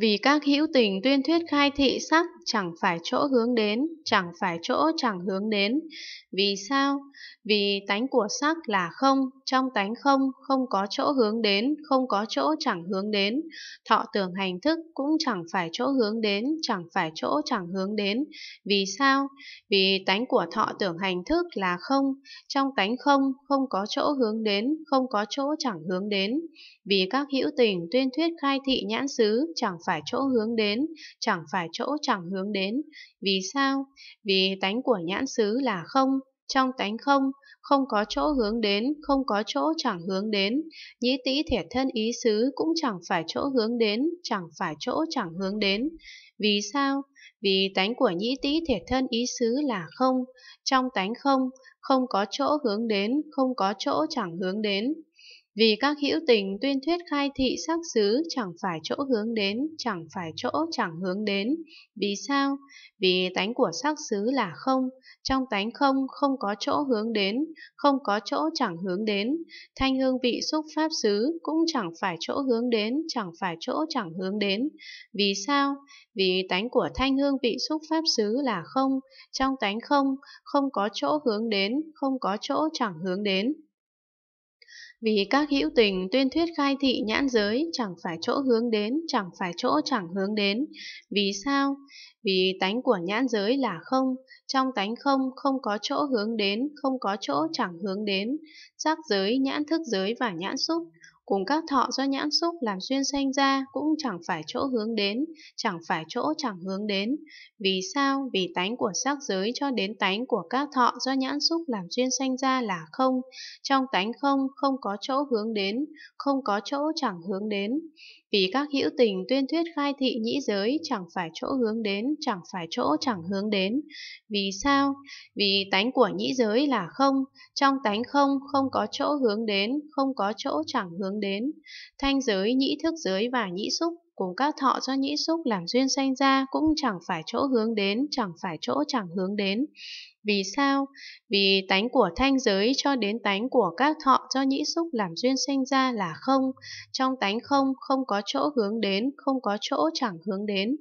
vì các hữu tình tuyên thuyết khai thị sắc chẳng phải chỗ hướng đến, chẳng phải chỗ chẳng hướng đến. Vì sao? Vì tánh của sắc là không, trong tánh không, không có chỗ hướng đến, không có chỗ chẳng hướng đến. Thọ tưởng hành thức cũng chẳng phải chỗ hướng đến, chẳng phải chỗ chẳng hướng đến. Vì sao? Vì tánh của thọ tưởng hành thức là không, trong tánh không, không có chỗ hướng đến, không có chỗ chẳng hướng đến. Vì các hữu tình tuyên thuyết khai thị nhãn xứ chẳng phải chỗ hướng đến, chẳng phải chỗ chẳng hướng đến. Vì sao? Vì tánh của nhãn xứ là không, trong tánh không, không có chỗ hướng đến, không có chỗ chẳng hướng đến. Nhĩ tĩ thể thân ý xứ cũng chẳng phải chỗ hướng đến, chẳng phải chỗ chẳng hướng đến. Vì sao? Vì tánh của nhĩ tĩ thể thân ý xứ là không, trong tánh không, không có chỗ hướng đến, không có chỗ chẳng hướng đến. Vì các hữu tình tuyên thuyết khai thị sắc xứ chẳng phải chỗ hướng đến, chẳng phải chỗ chẳng hướng đến. Vì sao? Vì tánh của sắc xứ là không, trong tánh không không có chỗ hướng đến, không có chỗ chẳng hướng đến. Thanh hương vị xúc pháp xứ cũng chẳng phải chỗ hướng đến, chẳng phải chỗ chẳng hướng đến. Vì sao? Vì tánh của thanh hương vị xúc pháp xứ là không, trong tánh không không có chỗ hướng đến, không có chỗ chẳng hướng đến. Vì các hữu tình tuyên thuyết khai thị nhãn giới chẳng phải chỗ hướng đến, chẳng phải chỗ chẳng hướng đến. Vì sao? Vì tánh của nhãn giới là không, trong tánh không không có chỗ hướng đến, không có chỗ chẳng hướng đến. Giác giới, nhãn thức giới và nhãn xúc cùng các thọ do nhãn xúc làm duyên sanh ra cũng chẳng phải chỗ hướng đến, chẳng phải chỗ chẳng hướng đến. Vì sao? Vì tánh của sắc giới cho đến tánh của các thọ do nhãn xúc làm duyên sanh ra là không. Trong tánh không, không có chỗ hướng đến, không có chỗ chẳng hướng đến. Vì các hữu tình tuyên thuyết khai thị nhĩ giới chẳng phải chỗ hướng đến, chẳng phải chỗ chẳng hướng đến. Vì sao? Vì tánh của nhĩ giới là không, trong tánh không, không có chỗ hướng đến, không có chỗ chẳng hướng hướng đến. Thanh giới, nhĩ thức giới và nhĩ xúc cùng các thọ do nhĩ xúc làm duyên sanh ra cũng chẳng phải chỗ hướng đến, chẳng phải chỗ chẳng hướng đến. Vì sao? Vì tánh của thanh giới cho đến tánh của các thọ do nhĩ xúc làm duyên sinh ra là không. Trong tánh không, không có chỗ hướng đến, không có chỗ chẳng hướng đến.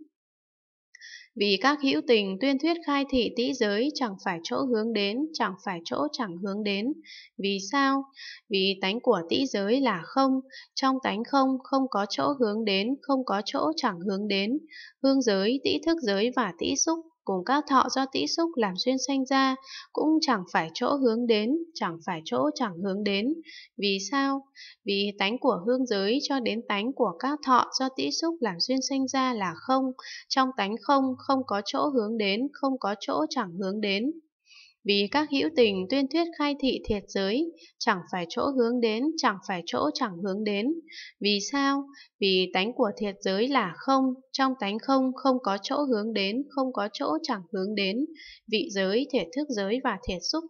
Vì các hữu tình tuyên thuyết khai thị tĩ giới chẳng phải chỗ hướng đến, chẳng phải chỗ chẳng hướng đến. Vì sao? Vì tánh của tĩ giới là không, trong tánh không không có chỗ hướng đến, không có chỗ chẳng hướng đến. Hương giới, tĩ thức giới và tĩ xúc cùng các thọ do tĩ xúc làm duyên sanh ra, cũng chẳng phải chỗ hướng đến, chẳng phải chỗ chẳng hướng đến. Vì sao? Vì tánh của hương giới cho đến tánh của các thọ do tĩ xúc làm duyên sanh ra là không, trong tánh không, không có chỗ hướng đến, không có chỗ chẳng hướng đến. Vì các hữu tình tuyên thuyết khai thị thiệt giới, chẳng phải chỗ hướng đến, chẳng phải chỗ chẳng hướng đến. Vì sao? Vì tánh của thiệt giới là không, trong tánh không không có chỗ hướng đến, không có chỗ chẳng hướng đến. Vị giới, thể thức giới và thể xúc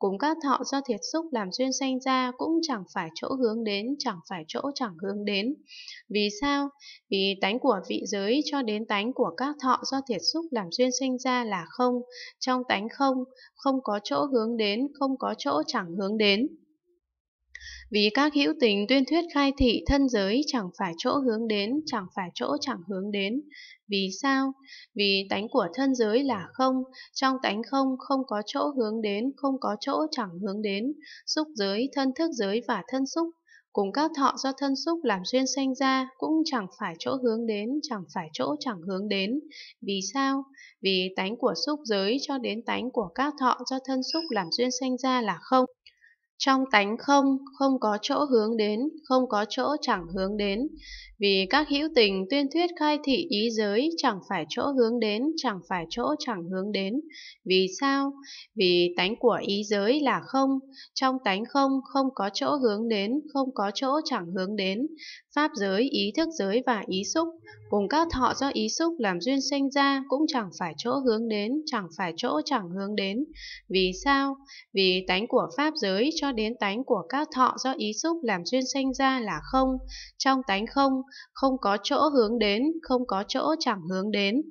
cùng các thọ do thiệt xúc làm duyên sanh ra cũng chẳng phải chỗ hướng đến, chẳng phải chỗ chẳng hướng đến. Vì sao? Vì tánh của vị giới cho đến tánh của các thọ do thiệt xúc làm duyên sinh ra là không, trong tánh không, không có chỗ hướng đến, không có chỗ chẳng hướng đến. Vì các hữu tình tuyên thuyết khai thị thân giới chẳng phải chỗ hướng đến, chẳng phải chỗ chẳng hướng đến. Vì sao? Vì tánh của thân giới là không, trong tánh không không có chỗ hướng đến, không có chỗ chẳng hướng đến. Xúc giới, thân thức giới và thân xúc cùng các thọ do thân xúc làm duyên sanh ra cũng chẳng phải chỗ hướng đến, chẳng phải chỗ chẳng hướng đến. Vì sao? Vì tánh của xúc giới cho đến tánh của các thọ do thân xúc làm duyên sanh ra là không. Trong tánh không, không có chỗ hướng đến, không có chỗ chẳng hướng đến. Vì các hữu tình tuyên thuyết khai thị ý giới chẳng phải chỗ hướng đến, chẳng phải chỗ chẳng hướng đến. Vì sao? Vì tánh của ý giới là không. Trong tánh không, không có chỗ hướng đến, không có chỗ chẳng hướng đến. Pháp giới, ý thức giới và ý xúc, cùng các thọ do ý xúc làm duyên sinh ra cũng chẳng phải chỗ hướng đến, chẳng phải chỗ chẳng hướng đến. Vì sao? Vì tánh của Pháp giới cho đến tánh của các thọ do ý xúc làm duyên sanh ra là không, trong tánh không, không có chỗ hướng đến, không có chỗ chẳng hướng đến.